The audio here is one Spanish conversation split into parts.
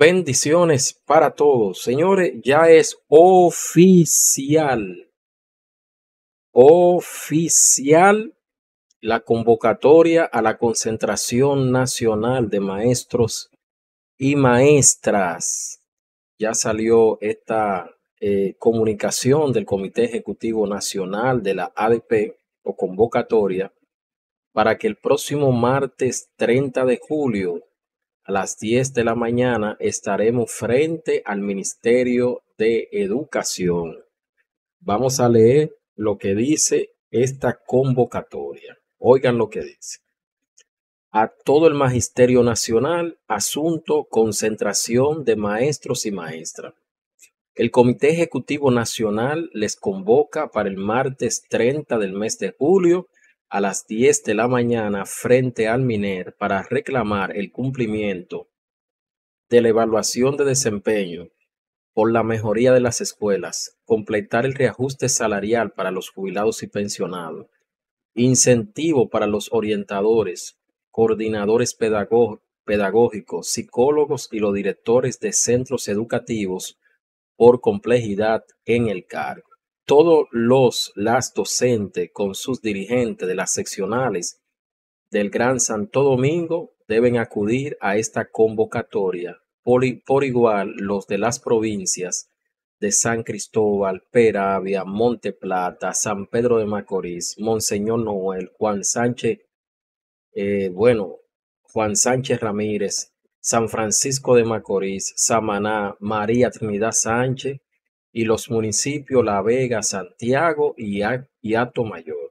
Bendiciones para todos. Señores, ya es oficial. Oficial la convocatoria a la concentración nacional de maestros y maestras. Ya salió esta eh, comunicación del Comité Ejecutivo Nacional de la ADP o convocatoria para que el próximo martes 30 de julio las 10 de la mañana estaremos frente al Ministerio de Educación. Vamos a leer lo que dice esta convocatoria. Oigan lo que dice. A todo el Magisterio Nacional, asunto, concentración de maestros y maestras. El Comité Ejecutivo Nacional les convoca para el martes 30 del mes de julio a las 10 de la mañana frente al MINER para reclamar el cumplimiento de la evaluación de desempeño por la mejoría de las escuelas, completar el reajuste salarial para los jubilados y pensionados, incentivo para los orientadores, coordinadores pedagógicos, psicólogos y los directores de centros educativos por complejidad en el cargo todos los las docentes con sus dirigentes de las seccionales del Gran Santo Domingo deben acudir a esta convocatoria. Por, igual, los de las provincias de San Cristóbal, Peravia, Monte Plata, San Pedro de Macorís, Monseñor Noel, Juan Sánchez, eh, bueno, Juan Sánchez Ramírez, San Francisco de Macorís, Samaná, María Trinidad Sánchez, y los municipios La Vega, Santiago y, y Mayor.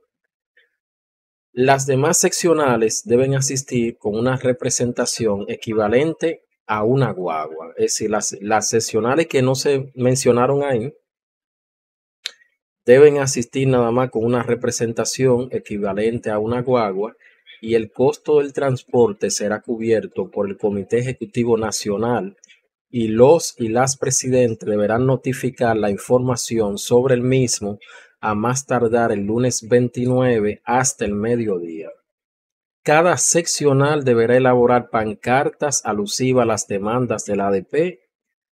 Las demás seccionales deben asistir con una representación equivalente a una guagua. Es decir, las, las seccionales que no se mencionaron ahí deben asistir nada más con una representación equivalente a una guagua y el costo del transporte será cubierto por el Comité Ejecutivo Nacional y los y las presidentes deberán notificar la información sobre el mismo a más tardar el lunes 29 hasta el mediodía. Cada seccional deberá elaborar pancartas alusivas a las demandas del ADP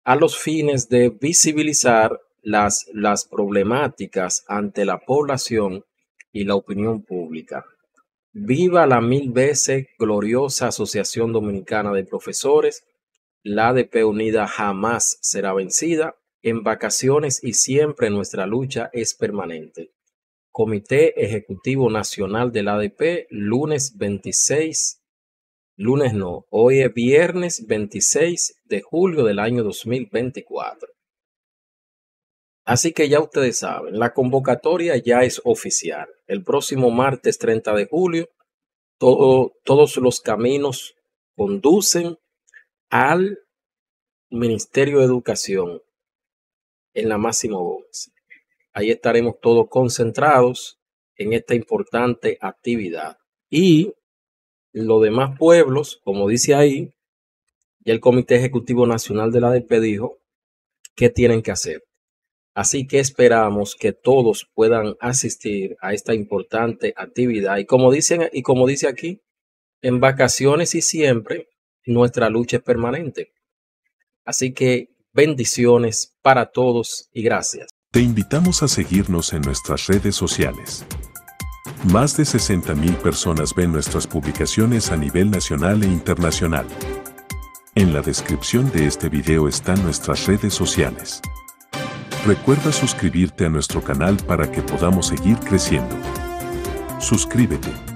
a los fines de visibilizar las, las problemáticas ante la población y la opinión pública. Viva la mil veces gloriosa Asociación Dominicana de Profesores la ADP unida jamás será vencida. En vacaciones y siempre nuestra lucha es permanente. Comité Ejecutivo Nacional del ADP, lunes 26, lunes no, hoy es viernes 26 de julio del año 2024. Así que ya ustedes saben, la convocatoria ya es oficial. El próximo martes 30 de julio, todos los caminos conducen al Ministerio de Educación en la Máximo Gómez. Ahí estaremos todos concentrados en esta importante actividad. Y los demás pueblos, como dice ahí, y el Comité Ejecutivo Nacional de la DP dijo qué tienen que hacer. Así que esperamos que todos puedan asistir a esta importante actividad. Y como dicen, y como dice aquí, en vacaciones y siempre nuestra lucha es permanente. Así que bendiciones para todos y gracias. Te invitamos a seguirnos en nuestras redes sociales. Más de 60.000 personas ven nuestras publicaciones a nivel nacional e internacional. En la descripción de este video están nuestras redes sociales. Recuerda suscribirte a nuestro canal para que podamos seguir creciendo. Suscríbete.